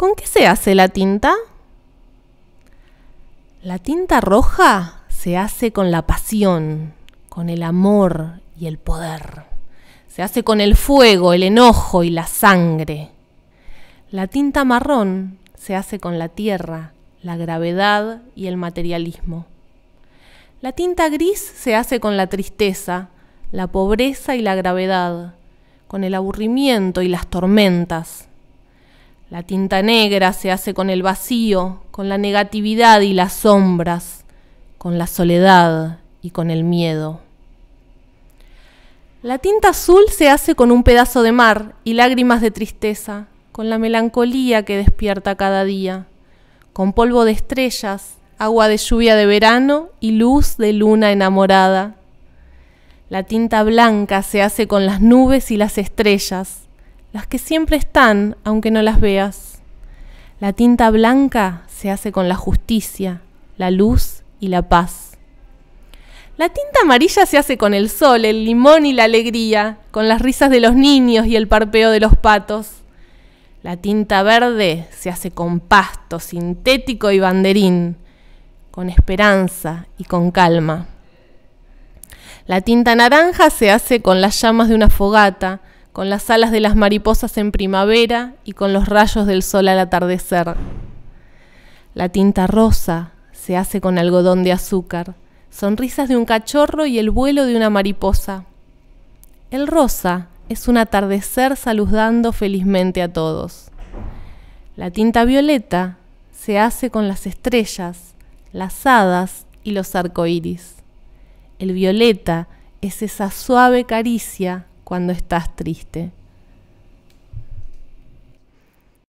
¿Con qué se hace la tinta? La tinta roja se hace con la pasión, con el amor y el poder. Se hace con el fuego, el enojo y la sangre. La tinta marrón se hace con la tierra, la gravedad y el materialismo. La tinta gris se hace con la tristeza, la pobreza y la gravedad, con el aburrimiento y las tormentas, la tinta negra se hace con el vacío, con la negatividad y las sombras, con la soledad y con el miedo. La tinta azul se hace con un pedazo de mar y lágrimas de tristeza, con la melancolía que despierta cada día, con polvo de estrellas, agua de lluvia de verano y luz de luna enamorada. La tinta blanca se hace con las nubes y las estrellas, las que siempre están aunque no las veas. La tinta blanca se hace con la justicia, la luz y la paz. La tinta amarilla se hace con el sol, el limón y la alegría, con las risas de los niños y el parpeo de los patos. La tinta verde se hace con pasto sintético y banderín, con esperanza y con calma. La tinta naranja se hace con las llamas de una fogata, con las alas de las mariposas en primavera y con los rayos del sol al atardecer. La tinta rosa se hace con algodón de azúcar, sonrisas de un cachorro y el vuelo de una mariposa. El rosa es un atardecer saludando felizmente a todos. La tinta violeta se hace con las estrellas, las hadas y los arcoíris. El violeta es esa suave caricia cuando estás triste.